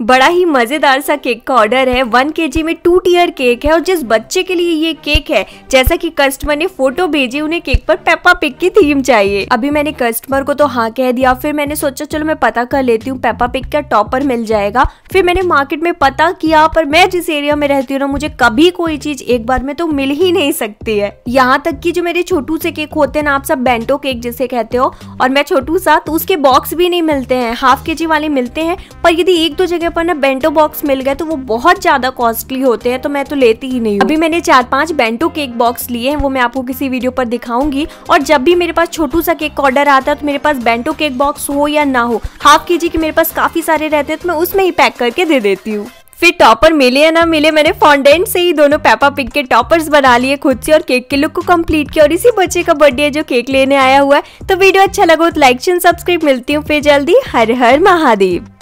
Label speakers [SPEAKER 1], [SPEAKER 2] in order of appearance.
[SPEAKER 1] बड़ा ही मज़ेदार सा केक का ऑर्डर है वन के में टू टीयर केक है और जिस बच्चे के लिए ये केक है जैसा कि कस्टमर ने फोटो भेजी उन्हें केक पर पेपा पिक की थीम चाहिए अभी मैंने कस्टमर को तो हाँ कह दिया फिर मैंने सोचा चलो मैं पता कर लेती हूँ पेपा पिक का टॉपर मिल जाएगा फिर मैंने मार्केट में पता किया पर मैं जिस एरिया में रहती हूँ ना मुझे कभी कोई चीज एक बार में तो मिल ही नहीं सकती है यहाँ तक की जो मेरे छोटू से केक होते हैं ना आप सब बेंटो केक जिसे कहते हो और मैं छोटू सा तो उसके बॉक्स भी नहीं मिलते हैं हाफ के जी वाले मिलते हैं पर यदि एक दो जगह कि अपन ना बेंटो बॉक्स मिल गए तो वो बहुत ज़्यादा कॉस्टली होते हैं तो मैं तो लेती ही नहीं अभी मैंने चार पाँच बेंटो केक बॉक्स लिए हैं वो मैं आपको किसी वीडियो पर दिखाऊंगी और जब भी मेरे पास छोटू सा केक ऑर्डर आता है तो मेरे पास बेंटो केक बॉक्स हो या ना हो हाफ के जी के मेरे पास काफ़ी सारे रहते हैं तो मैं उसमें ही पैक करके दे देती हूँ फिर टॉपर मिले या ना मिले मैंने फॉन्डेंट से ही दोनों पेपा पिक के टॉपर्स बना लिए खुद से और केक के लुक को कंप्लीट किया और इसी बच्चे का बर्थडे है जो केक लेने आया हुआ है तो वीडियो अच्छा लगा तो लाइक सब्सक्राइब मिलती हूँ फिर जल्दी हर हर महादेव